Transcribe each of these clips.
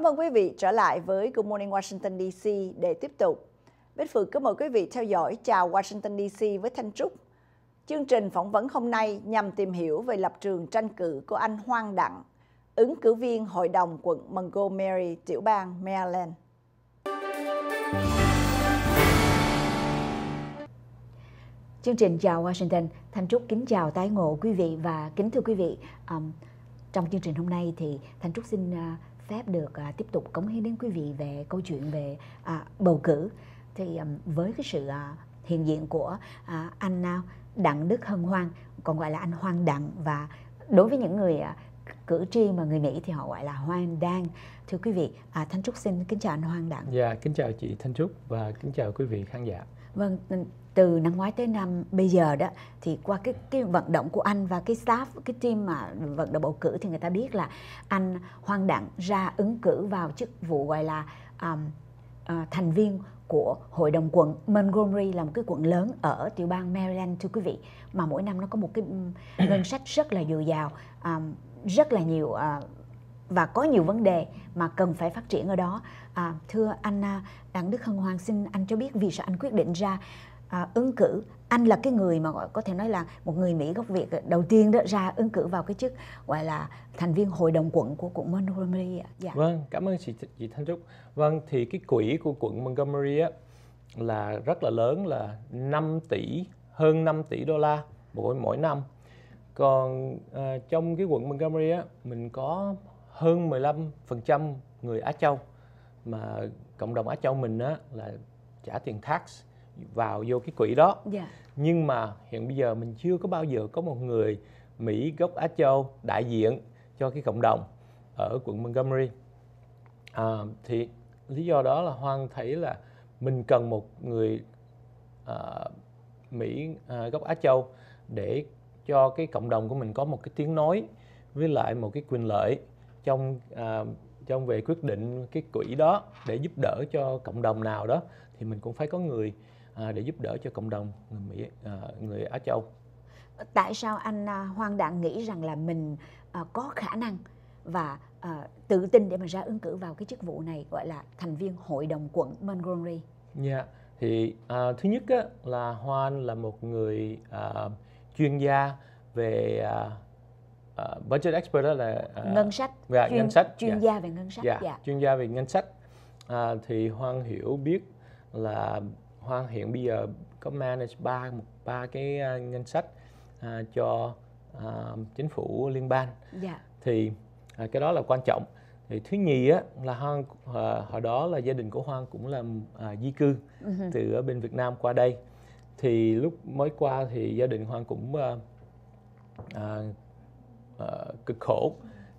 Cảm ơn quý vị trở lại với Good Morning Washington DC để tiếp tục. Bích Phượng kính mời quý vị theo dõi Chào Washington DC với Thanh Trúc. Chương trình phỏng vấn hôm nay nhằm tìm hiểu về lập trường tranh cử của anh Hoang Đặng, ứng cử viên Hội đồng quận Montgomery, tiểu bang Maryland. Chương trình Chào Washington, Thanh Trúc kính chào tái ngộ quý vị và kính thưa quý vị. Um, trong chương trình hôm nay thì Thanh Trúc xin uh, phép được à, tiếp tục cống hiến đến quý vị về câu chuyện về à, bầu cử thì à, với cái sự à, hiện diện của à, anh nào đặng đức hân hoan còn gọi là anh hoan đặng và đối với những người à, cử tri mà người Mỹ thì họ gọi là hoan đang. Thưa quý vị, à, Thanh Trúc xin kính chào anh Hoan Đặng. Dạ, kính chào chị Thanh Trúc và kính chào quý vị khán giả vâng từ năm ngoái tới năm bây giờ đó thì qua cái cái vận động của anh và cái staff cái team mà vận động bầu cử thì người ta biết là anh hoang đặng ra ứng cử vào chức vụ gọi là um, uh, thành viên của hội đồng quận Montgomery là một cái quận lớn ở tiểu bang Maryland thưa quý vị mà mỗi năm nó có một cái ngân sách rất là dồi dào um, rất là nhiều uh, và có nhiều vấn đề mà cần phải phát triển ở đó à, thưa anh à, đặng đức hân hoàng xin anh cho biết vì sao anh quyết định ra à, ứng cử anh là cái người mà gọi có thể nói là một người mỹ gốc việt đầu tiên đó ra ứng cử vào cái chức gọi là thành viên hội đồng quận của quận montgomery ạ dạ. vâng cảm ơn chị chị thanh trúc vâng thì cái quỹ của quận montgomery á là rất là lớn là 5 tỷ hơn 5 tỷ đô la mỗi mỗi năm còn uh, trong cái quận Montgomery á mình có hơn 15% người Á Châu mà cộng đồng Á Châu mình á là trả tiền tax vào vô cái quỹ đó. Dạ. Nhưng mà hiện bây giờ mình chưa có bao giờ có một người Mỹ gốc Á Châu đại diện cho cái cộng đồng ở quận Montgomery. À, thì lý do đó là Hoang thấy là mình cần một người à, Mỹ à, gốc Á Châu để cho cái cộng đồng của mình có một cái tiếng nói với lại một cái quyền lợi trong à, trong về quyết định cái quỹ đó để giúp đỡ cho cộng đồng nào đó thì mình cũng phải có người à, để giúp đỡ cho cộng đồng người Mỹ à, người Á Châu. Tại sao anh à, Hoàng Đạn nghĩ rằng là mình à, có khả năng và à, tự tin để mà ra ứng cử vào cái chức vụ này gọi là thành viên hội đồng quận Montgomery? Dạ, yeah. thì à, thứ nhất á, là Hoan là một người à, chuyên gia về à, Ờ, budget expert đó là uh, ngân sách dạ, chuyên, ngân sách chuyên dạ. gia về ngân sách dạ, dạ. chuyên gia về ngân sách uh, thì hoan hiểu biết là hoan hiện bây giờ có manage ba ba cái uh, ngân sách uh, cho uh, chính phủ liên bang dạ. thì uh, cái đó là quan trọng thì thứ nhì á là hoan uh, hồi đó là gia đình của hoan cũng là uh, di cư uh-huh. từ ở bên việt nam qua đây thì lúc mới qua thì gia đình hoan cũng uh, uh, Ờ, cực khổ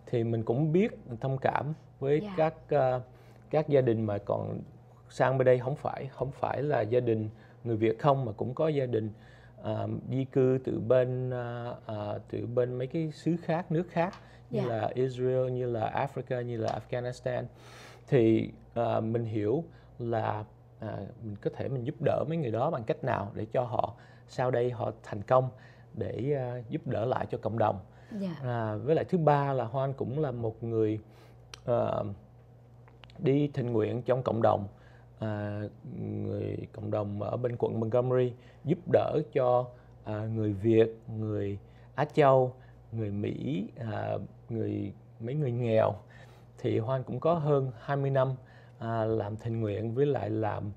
thì mình cũng biết thông cảm với yeah. Dạ. các uh, các gia đình mà còn sang bên đây không phải không phải là gia đình người Việt không mà cũng có gia đình uh, di cư từ bên uh, uh, từ bên mấy cái xứ khác nước khác như yeah. Dạ. là Israel như là Africa như là Afghanistan thì uh, mình hiểu là à, mình có thể mình giúp đỡ mấy người đó bằng cách nào để cho họ sau đây họ thành công để à, giúp đỡ lại cho cộng đồng dạ. à, với lại thứ ba là hoan cũng là một người uh, đi tình nguyện trong cộng đồng à, người cộng đồng ở bên quận Montgomery giúp đỡ cho à, người Việt, người Á Châu, người Mỹ, à, người mấy người nghèo thì Hoan cũng có hơn 20 năm à, làm tình nguyện với lại làm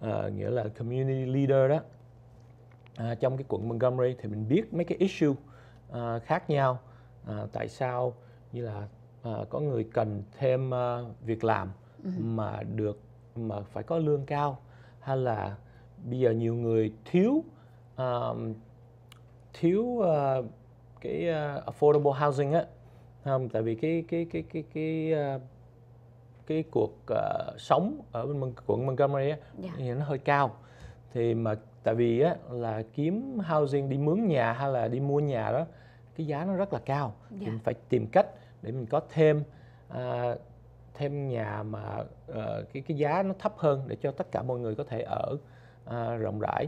à, nghĩa là community leader đó à, trong cái quận Montgomery thì mình biết mấy cái issue à, khác nhau à, tại sao như là à, có người cần thêm à, việc làm ừ. mà được mà phải có lương cao hay là bây giờ nhiều người thiếu à, thiếu à, cái uh, affordable housing á không à, tại vì cái cái cái cái cái cái, à, uh, cái cuộc uh, sống ở bên quận Montgomery á yeah. Dạ. thì nó hơi cao thì mà tại vì á là kiếm housing đi mướn nhà hay là đi mua nhà đó cái giá nó rất là cao dạ. thì mình dạ. phải tìm cách để mình có thêm à, thêm nhà mà uh, cái cái giá nó thấp hơn để cho tất cả mọi người có thể ở uh, rộng rãi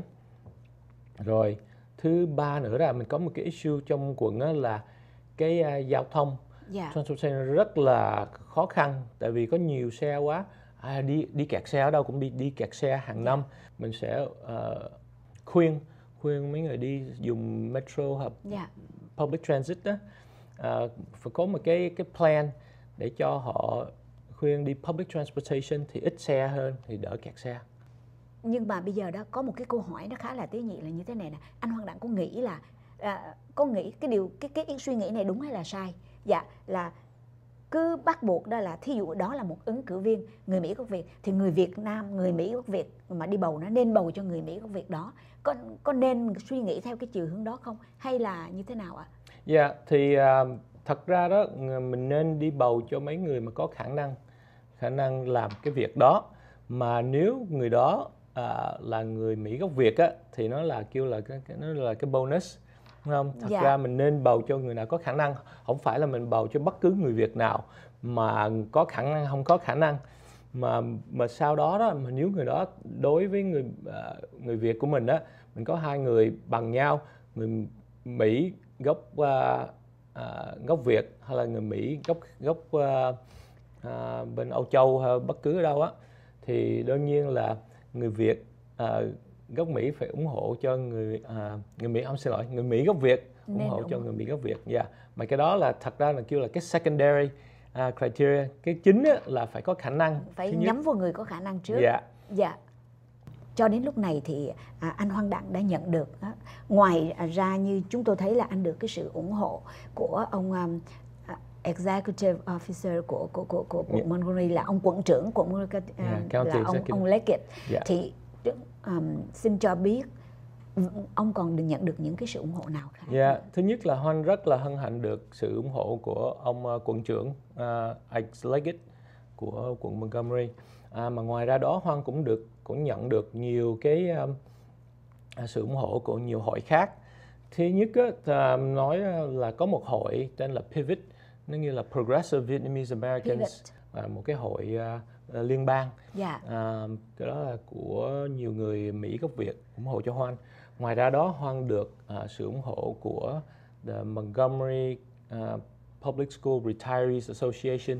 rồi thứ ba nữa là mình có một cái issue trong quận đó là cái uh, giao thông yeah. Dạ. transportation rất là khó khăn tại vì có nhiều xe quá à, đi đi kẹt xe ở đâu cũng đi đi kẹt xe hàng năm dạ. mình sẽ uh, khuyên khuyên mấy người đi dùng metro hợp yeah public transit đó uh, phải có một cái cái plan để cho họ khuyên đi public transportation thì ít xe hơn thì đỡ kẹt xe nhưng mà bây giờ đó có một cái câu hỏi nó khá là tế nhị là như thế này nè anh hoàng đặng có nghĩ là à, có nghĩ cái điều cái cái ý suy nghĩ này đúng hay là sai dạ là cứ bắt buộc đó là thí dụ đó là một ứng cử viên người Mỹ gốc Việt thì người Việt Nam người Mỹ gốc Việt mà đi bầu nó nên bầu cho người Mỹ gốc Việt đó có có nên suy nghĩ theo cái chiều hướng đó không hay là như thế nào ạ? Dạ yeah, thì uh, thật ra đó mình nên đi bầu cho mấy người mà có khả năng khả năng làm cái việc đó mà nếu người đó uh, là người Mỹ gốc Việt á thì nó là kêu là cái, cái nó là cái bonus không thật dạ. ra mình nên bầu cho người nào có khả năng không phải là mình bầu cho bất cứ người việt nào mà có khả năng không có khả năng mà mà sau đó đó mà nếu người đó đối với người à, người việt của mình đó mình có hai người bằng nhau người mỹ gốc uh, uh, gốc việt hay là người mỹ gốc gốc uh, uh, bên âu châu hay bất cứ ở đâu á thì đương nhiên là người việt uh, gốc Mỹ phải ủng hộ cho người à, người Mỹ không xin lỗi người Mỹ gốc Việt ủng Nên hộ cho rồi. người Mỹ gốc Việt yeah. Dạ. mà cái đó là thật ra là kêu là cái secondary uh, criteria cái chính á, là phải có khả năng phải Thứ nhắm nhất. vào người có khả năng trước dạ dạ cho đến lúc này thì à, anh Hoàng Đặng đã nhận được á. ngoài à, ra như chúng tôi thấy là anh được cái sự ủng hộ của ông um, executive officer của của của của, của dạ. yeah. Montgomery là ông quận trưởng của Montgomery uh, yeah, dạ, là ông ông Leckett yeah. thì um, xin cho biết ông còn được nhận được những cái sự ủng hộ nào khác? Dạ, yeah. thứ nhất là Hoan rất là hân hạnh được sự ủng hộ của ông uh, quận trưởng uh, Ike Leggett của quận Montgomery. À, mà ngoài ra đó Hoan cũng được cũng nhận được nhiều cái um, sự ủng hộ của nhiều hội khác. Thứ nhất uh, nói ờ, là có một hội tên là Pivot, nó như là Progressive Vietnamese Americans, Pivot. một cái hội uh, Ờ, liên bang dạ. à, cái đó là của nhiều người mỹ gốc việt ủng hộ cho hoan ngoài ra đó hoan được à, sự ủng hộ của the montgomery uh, public school retirees association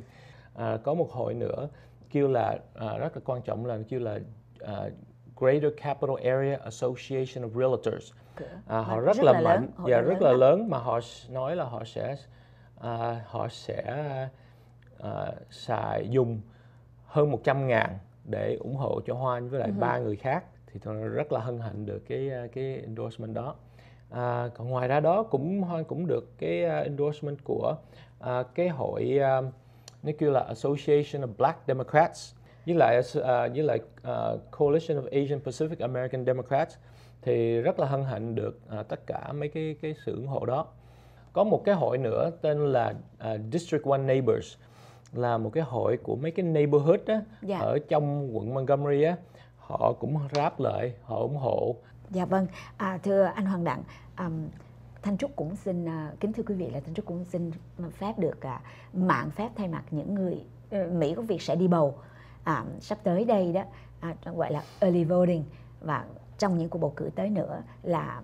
à, có một hội nữa kêu là à, rất là quan trọng là kêu là à, Greater Capital Area Association of Realtors à, họ rất, rất là, là mạnh và dạ, rất lớn là đó. lớn mà họ nói là họ sẽ à, họ sẽ à, xài dùng hơn 100 ngàn để ủng hộ cho Hoa với lại ừ ba người khác thì tôi rất là hân hạnh được cái à, cái endorsement đó. À, còn ngoài ra đó cũng Hoa cũng được cái à, endorsement của à, cái hội à, nó kêu là Association of Black Democrats với lại uh, với lại uh, Coalition of Asian Pacific American Democrats thì rất là hân hạnh được uh, tất cả mấy cái cái sự ủng hộ đó. Có một cái hội nữa tên là uh, District One Neighbors là một cái hội của mấy cái neighborhood á dạ. ở trong quận Montgomery á họ cũng ráp lại họ ủng hộ dạ vâng à, thưa anh Hoàng Đặng um, Thanh Trúc cũng xin uh, kính thưa quý vị là Thanh Trúc cũng xin phép được uh, mạng phép thay mặt những người uh, Mỹ có việc sẽ đi bầu à, sắp tới đây đó à, gọi là early voting và trong những cuộc bầu cử tới nữa là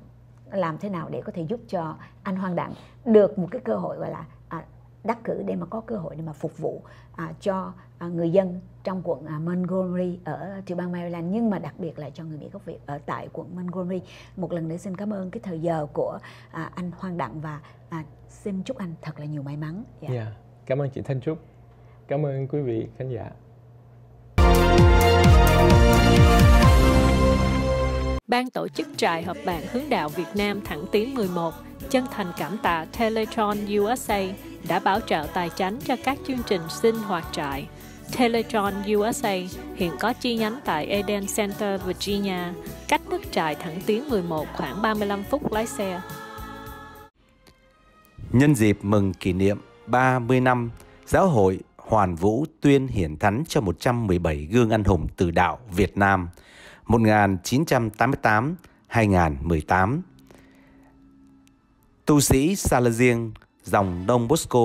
làm thế nào để có thể giúp cho anh Hoàng Đặng được một cái cơ hội gọi là đắc cử để mà có cơ hội để mà phục vụ à, cho à, người dân trong quận à, Montgomery ở tiểu bang Maryland nhưng mà đặc biệt là cho người Mỹ gốc Việt ở tại quận Montgomery. Một lần nữa xin cảm ơn cái thời giờ của à, anh Hoàng Đặng và à, xin chúc anh thật là nhiều may mắn. Yeah. Dạ. Yeah. Dạ, cảm ơn chị Thanh Trúc. Cảm ơn quý vị khán giả. Ban tổ chức trại hợp bạn hướng đạo Việt Nam thẳng tiến 11 chân thành cảm tạ Teletron USA đã bảo trợ tài chính cho các chương trình sinh hoạt trại. Teletron USA hiện có chi nhánh tại Eden Center, Virginia, cách nước trại thẳng tiến 11 khoảng 35 phút lái xe. Nhân dịp mừng kỷ niệm 30 năm, Giáo hội Hoàn Vũ tuyên hiển thánh cho 117 gương anh hùng từ đạo Việt Nam 1988-2018. Tu sĩ Sa dòng đông Bosco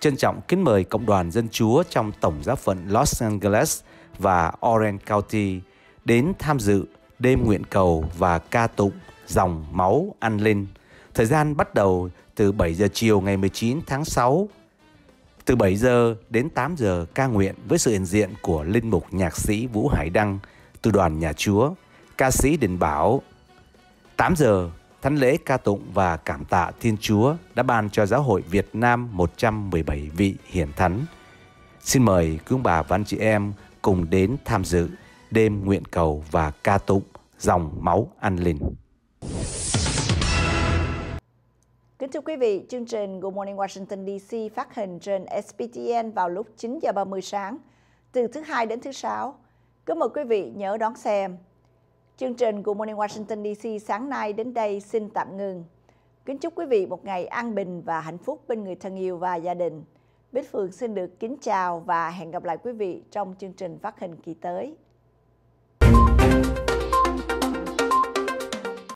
trân trọng kính mời Cộng đoàn Dân Chúa trong Tổng giáo phận Los Angeles và Orange County đến tham dự đêm nguyện cầu và ca tụng dòng máu an linh. Thời gian bắt đầu từ 7 giờ chiều ngày 19 tháng 6 từ 7 giờ đến 8 giờ ca nguyện với sự hiện diện của linh mục nhạc sĩ Vũ Hải Đăng từ đoàn nhà Chúa, ca sĩ Đình Bảo. 8 giờ thánh lễ ca tụng và cảm tạ Thiên Chúa đã ban cho giáo hội Việt Nam 117 vị hiển thánh. Xin mời quý ông bà và anh chị em cùng đến tham dự đêm nguyện cầu và ca tụng dòng máu an linh. Kính thưa quý vị, chương trình Good Morning Washington DC phát hình trên SPTN vào lúc 9 giờ 30 sáng từ thứ hai đến thứ sáu. Cứ mời quý vị nhớ đón xem. Chương trình của Morning Washington DC sáng nay đến đây xin tạm ngừng. Kính chúc quý vị một ngày an bình và hạnh phúc bên người thân yêu và gia đình. Bích Phượng xin được kính chào và hẹn gặp lại quý vị trong chương trình phát hình kỳ tới.